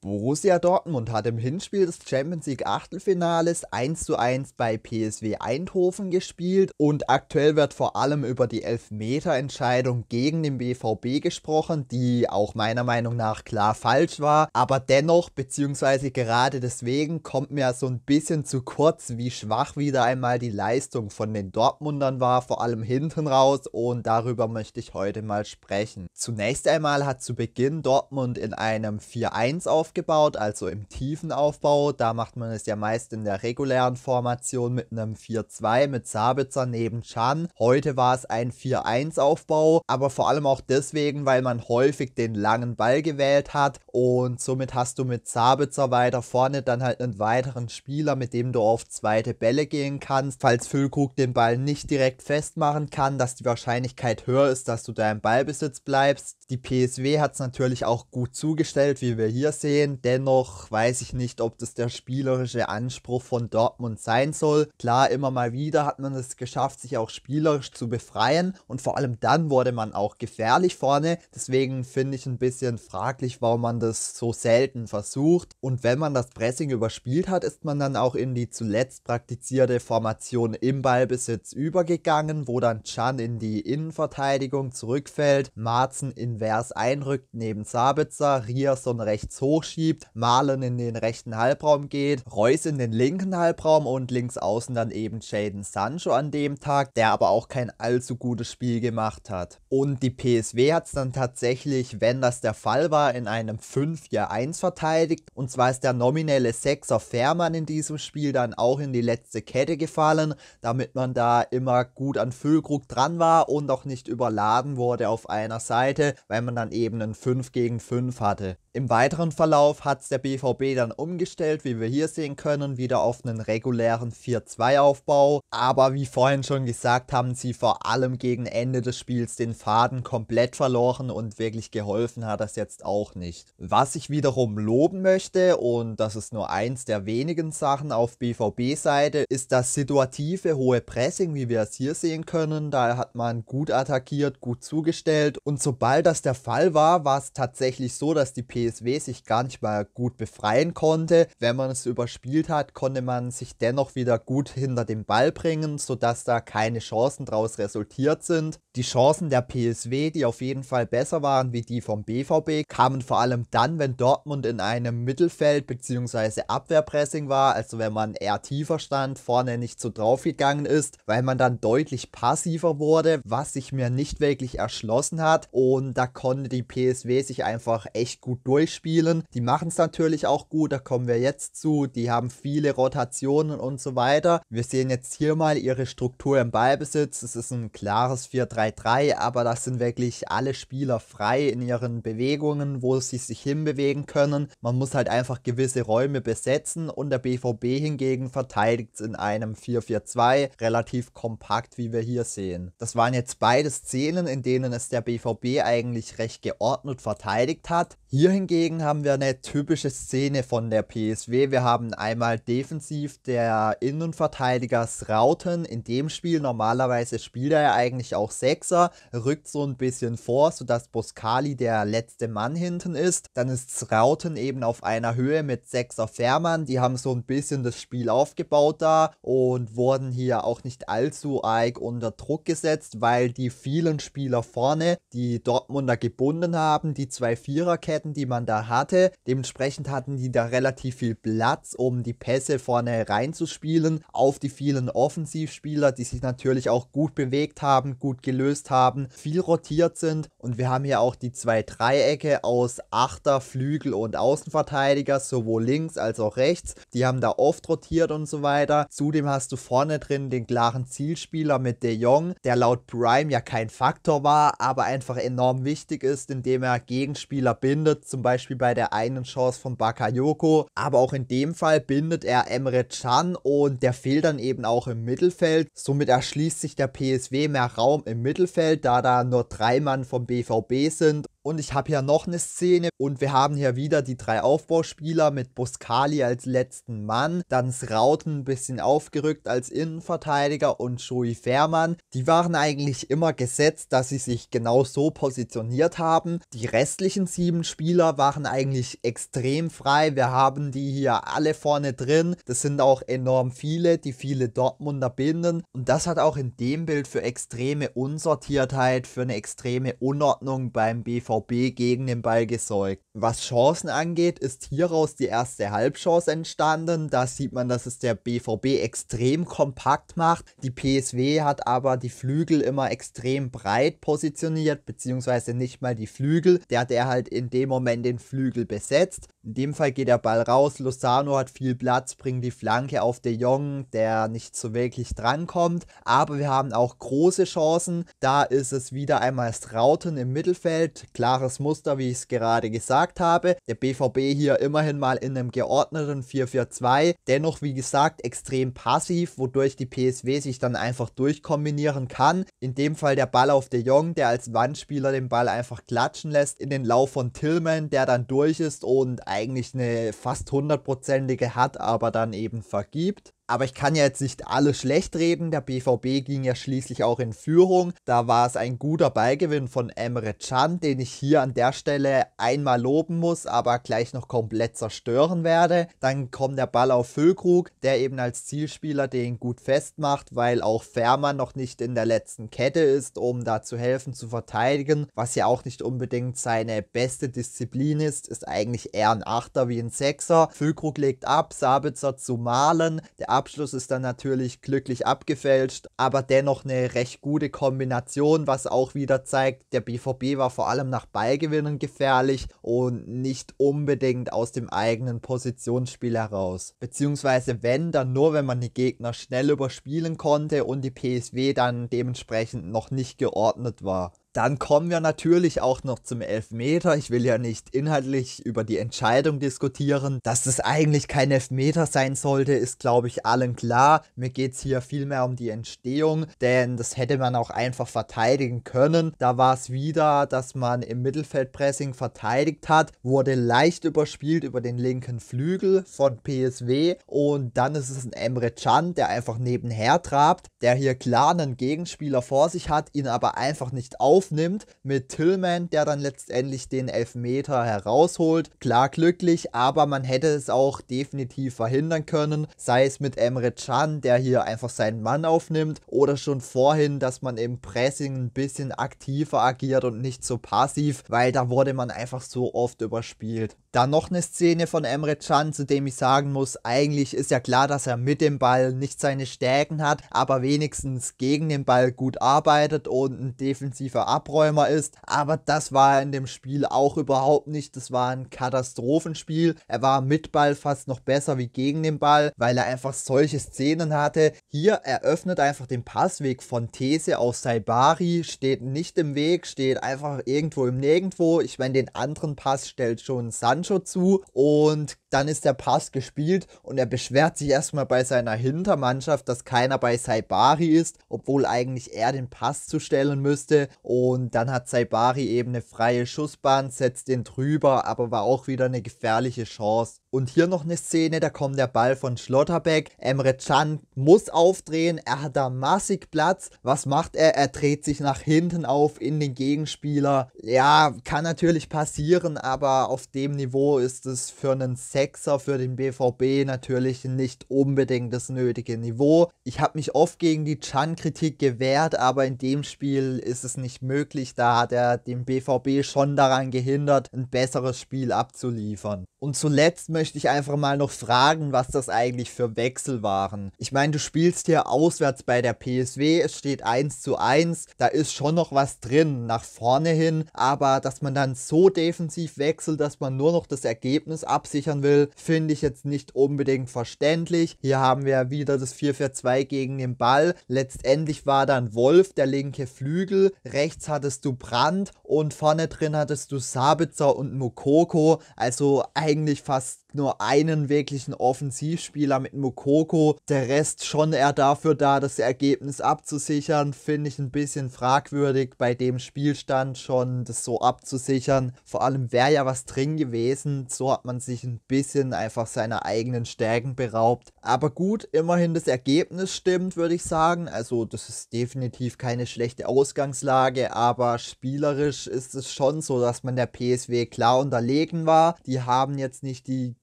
Borussia Dortmund hat im Hinspiel des Champions League Achtelfinales 1 zu 1 bei PSW Eindhoven gespielt und aktuell wird vor allem über die Elfmeterentscheidung gegen den BVB gesprochen, die auch meiner Meinung nach klar falsch war, aber dennoch beziehungsweise gerade deswegen kommt mir so ein bisschen zu kurz, wie schwach wieder einmal die Leistung von den Dortmundern war, vor allem hinten raus und darüber möchte ich heute mal sprechen. Zunächst einmal hat zu Beginn Dortmund in einem 4-1 auf aufgebaut, also im tiefen Aufbau. Da macht man es ja meist in der regulären Formation mit einem 4-2 mit Sabitzer neben Chan. Heute war es ein 4-1 Aufbau, aber vor allem auch deswegen, weil man häufig den langen Ball gewählt hat und somit hast du mit Sabitzer weiter vorne dann halt einen weiteren Spieler, mit dem du auf zweite Bälle gehen kannst. Falls Füllkrug den Ball nicht direkt festmachen kann, dass die Wahrscheinlichkeit höher ist, dass du da im Ballbesitz bleibst. Die PSW hat es natürlich auch gut zugestellt, wie wir hier sehen gesehen. Dennoch weiß ich nicht, ob das der spielerische Anspruch von Dortmund sein soll. Klar, immer mal wieder hat man es geschafft, sich auch spielerisch zu befreien und vor allem dann wurde man auch gefährlich vorne. Deswegen finde ich ein bisschen fraglich, warum man das so selten versucht. Und wenn man das Pressing überspielt hat, ist man dann auch in die zuletzt praktizierte Formation im Ballbesitz übergegangen, wo dann Chan in die Innenverteidigung zurückfällt, Marzen invers einrückt neben Sabitzer, Rierson rechts hoch hochschiebt, Malen in den rechten Halbraum geht, Reus in den linken Halbraum und links außen dann eben Jaden Sancho an dem Tag, der aber auch kein allzu gutes Spiel gemacht hat. Und die PSW hat es dann tatsächlich, wenn das der Fall war, in einem 5-4-1 verteidigt. Und zwar ist der nominelle Sechser Fährmann in diesem Spiel dann auch in die letzte Kette gefallen, damit man da immer gut an Füllkrug dran war und auch nicht überladen wurde auf einer Seite, weil man dann eben einen 5 gegen 5 hatte. Im weiteren Verlauf hat es der BVB dann umgestellt, wie wir hier sehen können, wieder auf einen regulären 4-2-Aufbau. Aber wie vorhin schon gesagt, haben sie vor allem gegen Ende des Spiels den Faden komplett verloren und wirklich geholfen hat das jetzt auch nicht. Was ich wiederum loben möchte, und das ist nur eins der wenigen Sachen auf BVB-Seite, ist das situative hohe Pressing, wie wir es hier sehen können. Da hat man gut attackiert, gut zugestellt und sobald das der Fall war, war es tatsächlich so, dass die PSG WSW sich gar nicht mal gut befreien konnte. Wenn man es überspielt hat, konnte man sich dennoch wieder gut hinter den Ball bringen, sodass da keine Chancen daraus resultiert sind. Die Chancen der PSW, die auf jeden Fall besser waren wie die vom BVB, kamen vor allem dann, wenn Dortmund in einem Mittelfeld- bzw. Abwehrpressing war, also wenn man eher tiefer stand, vorne nicht so draufgegangen ist, weil man dann deutlich passiver wurde, was sich mir nicht wirklich erschlossen hat und da konnte die PSW sich einfach echt gut durchspielen. Die machen es natürlich auch gut, da kommen wir jetzt zu. Die haben viele Rotationen und so weiter. Wir sehen jetzt hier mal ihre Struktur im Ballbesitz. Es ist ein klares 4-3-3, aber das sind wirklich alle Spieler frei in ihren Bewegungen, wo sie sich hinbewegen können. Man muss halt einfach gewisse Räume besetzen und der BVB hingegen verteidigt es in einem 4-4-2 relativ kompakt, wie wir hier sehen. Das waren jetzt beide Szenen, in denen es der BVB eigentlich recht geordnet verteidigt hat. Hier hingegen haben wir eine typische Szene von der PSW. Wir haben einmal defensiv der Innenverteidiger Srauten. In dem Spiel normalerweise spielt er ja eigentlich auch Sechser, rückt so ein bisschen vor, sodass Boskali der letzte Mann hinten ist. Dann ist Srauten eben auf einer Höhe mit Sechser Fährmann. Die haben so ein bisschen das Spiel aufgebaut da und wurden hier auch nicht allzu arg unter Druck gesetzt, weil die vielen Spieler vorne, die Dortmunder gebunden haben, die zwei Viererketten, die man da hatte. Dementsprechend hatten die da relativ viel Platz, um die Pässe vorne reinzuspielen auf die vielen Offensivspieler, die sich natürlich auch gut bewegt haben, gut gelöst haben, viel rotiert sind. Und wir haben hier auch die zwei Dreiecke aus Achter, Flügel und Außenverteidiger, sowohl links als auch rechts. Die haben da oft rotiert und so weiter. Zudem hast du vorne drin den klaren Zielspieler mit De Jong, der laut Prime ja kein Faktor war, aber einfach enorm wichtig ist, indem er Gegenspieler bindet, zum zum Beispiel bei der einen Chance von Bakayoko. Aber auch in dem Fall bindet er Emre Chan und der fehlt dann eben auch im Mittelfeld. Somit erschließt sich der PSW mehr Raum im Mittelfeld, da da nur drei Mann vom BVB sind und ich habe hier noch eine Szene und wir haben hier wieder die drei Aufbauspieler mit Buscali als letzten Mann, dann Srauten ein bisschen aufgerückt als Innenverteidiger und Joey Fährmann. Die waren eigentlich immer gesetzt, dass sie sich genau so positioniert haben. Die restlichen sieben Spieler waren eigentlich extrem frei. Wir haben die hier alle vorne drin. Das sind auch enorm viele, die viele Dortmunder binden. Und das hat auch in dem Bild für extreme Unsortiertheit, für eine extreme Unordnung beim BVB BVB gegen den Ball gesäugt. Was Chancen angeht, ist hieraus die erste Halbchance entstanden. Da sieht man, dass es der BVB extrem kompakt macht. Die PSW hat aber die Flügel immer extrem breit positioniert, beziehungsweise nicht mal die Flügel. Der hat er halt in dem Moment den Flügel besetzt. In dem Fall geht der Ball raus. Lozano hat viel Platz, bringt die Flanke auf De Jong, der nicht so wirklich drankommt. Aber wir haben auch große Chancen. Da ist es wieder einmal Strauten im Mittelfeld. Klar klares Muster, wie ich es gerade gesagt habe. Der BVB hier immerhin mal in einem geordneten 4-4-2. Dennoch, wie gesagt, extrem passiv, wodurch die PSW sich dann einfach durchkombinieren kann. In dem Fall der Ball auf De Jong, der als Wandspieler den Ball einfach klatschen lässt. In den Lauf von Tillman, der dann durch ist und eigentlich eine fast hundertprozentige hat, aber dann eben vergibt. Aber ich kann ja jetzt nicht alles schlecht reden. Der BVB ging ja schließlich auch in Führung. Da war es ein guter Ballgewinn von Emre Can, den ich hier an der Stelle einmal loben muss, aber gleich noch komplett zerstören werde. Dann kommt der Ball auf Füllkrug, der eben als Zielspieler den gut festmacht, weil auch Fährmann noch nicht in der letzten Kette ist, um da zu helfen zu verteidigen, was ja auch nicht unbedingt seine beste Disziplin ist, ist eigentlich eher ein Achter wie ein Sechser. Füllkrug legt ab, Sabitzer zu malen. Der Abschluss ist dann natürlich glücklich abgefälscht, aber dennoch eine recht gute Kombination, was auch wieder zeigt, der BVB war vor allem nach Ballgewinnen gefährlich und nicht unbedingt aus dem eigenen Positionsspiel heraus. Beziehungsweise wenn, dann nur, wenn man die Gegner schnell überspielen konnte und die PSW dann dementsprechend noch nicht geordnet war. Dann kommen wir natürlich auch noch zum Elfmeter. Ich will ja nicht inhaltlich über die Entscheidung diskutieren. Dass es eigentlich kein Elfmeter sein sollte, ist, glaube ich, allen klar. Mir geht es hier vielmehr um die Entstehung, denn das hätte man auch einfach verteidigen können. Da war es wieder, dass man im Mittelfeldpressing verteidigt hat, wurde leicht überspielt über den linken Flügel von PSW und dann ist es ein Emre Can, der einfach nebenher trabt, der hier klar einen Gegenspieler vor sich hat, ihn aber einfach nicht auf rausnimmt mit Tillman, der dann letztendlich den Elfmeter herausholt. Klar glücklich, aber man hätte es auch definitiv verhindern können, sei es mit Emre Can, der hier einfach seinen Mann aufnimmt oder schon vorhin, dass man im Pressing ein bisschen aktiver agiert und nicht so passiv, weil da wurde man einfach so oft überspielt. Dann noch eine Szene von Emre Can, zu dem ich sagen muss, eigentlich ist ja klar, dass er mit dem Ball nicht seine Stärken hat, aber wenigstens gegen den Ball gut arbeitet und ein defensiver Abschluss Abräumer ist. Aber das war er in dem Spiel auch überhaupt nicht. Das war ein Katastrophenspiel. Er war mit Ball fast noch besser wie gegen den Ball, weil er einfach solche Szenen hatte. Hier eröffnet einfach den Passweg von These aus Saibari, steht nicht im Weg, steht einfach irgendwo im Nirgendwo. Ich meine, den anderen Pass stellt schon Sancho zu und dann ist der Pass gespielt und er beschwert sich erstmal bei seiner Hintermannschaft, dass keiner bei Saibari ist, obwohl eigentlich er den Pass zu stellen müsste. Und dann hat Saibari eben eine freie Schussbahn, setzt den drüber, aber war auch wieder eine gefährliche Chance. Und hier noch eine Szene, da kommt der Ball von Schlotterbeck. Emre Can muss aufdrehen, er hat da massig Platz. Was macht er? Er dreht sich nach hinten auf in den Gegenspieler. Ja, kann natürlich passieren, aber auf dem Niveau ist es für einen Sechser, für den BVB natürlich nicht unbedingt das nötige Niveau. Ich habe mich oft gegen die Can-Kritik gewehrt, aber in dem Spiel ist es nicht möglich. Da hat er den BVB schon daran gehindert, ein besseres Spiel abzuliefern. Und zuletzt möchte ich einfach mal noch fragen, was das eigentlich für Wechsel waren. Ich meine, du spielst hier auswärts bei der PSW, es steht 1 zu 1, da ist schon noch was drin nach vorne hin, aber dass man dann so defensiv wechselt, dass man nur noch das Ergebnis absichern will, finde ich jetzt nicht unbedingt verständlich. Hier haben wir wieder das 4-4-2 gegen den Ball. Letztendlich war dann Wolf der linke Flügel, rechts hattest du Brand und vorne drin hattest du Sabitzer und Mokoko, also ein eigentlich fast nur einen wirklichen Offensivspieler mit Mokoko. Der Rest schon eher dafür da, das Ergebnis abzusichern. Finde ich ein bisschen fragwürdig, bei dem Spielstand schon das so abzusichern. Vor allem wäre ja was drin gewesen. So hat man sich ein bisschen einfach seiner eigenen Stärken beraubt. Aber gut, immerhin das Ergebnis stimmt, würde ich sagen. Also das ist definitiv keine schlechte Ausgangslage, aber spielerisch ist es schon so, dass man der PSW klar unterlegen war. Die haben jetzt nicht die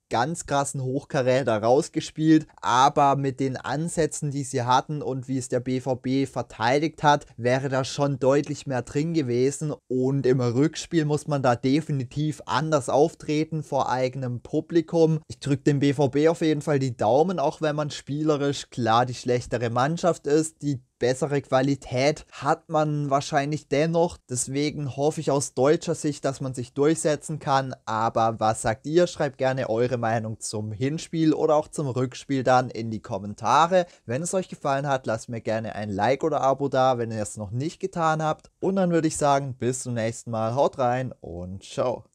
ganz krassen Hochkaräter rausgespielt, aber mit den Ansätzen, die sie hatten und wie es der BVB verteidigt hat, wäre da schon deutlich mehr drin gewesen und im Rückspiel muss man da definitiv anders auftreten vor eigenem Publikum. Ich drücke dem BVB auf jeden Fall die Daumen, auch wenn man spielerisch klar die schlechtere Mannschaft ist, die bessere Qualität hat man wahrscheinlich dennoch. Deswegen hoffe ich aus deutscher Sicht, dass man sich durchsetzen kann. Aber was sagt ihr? Schreibt gerne eure Meinung zum Hinspiel oder auch zum Rückspiel dann in die Kommentare. Wenn es euch gefallen hat, lasst mir gerne ein Like oder Abo da, wenn ihr es noch nicht getan habt. Und dann würde ich sagen, bis zum nächsten Mal. Haut rein und ciao.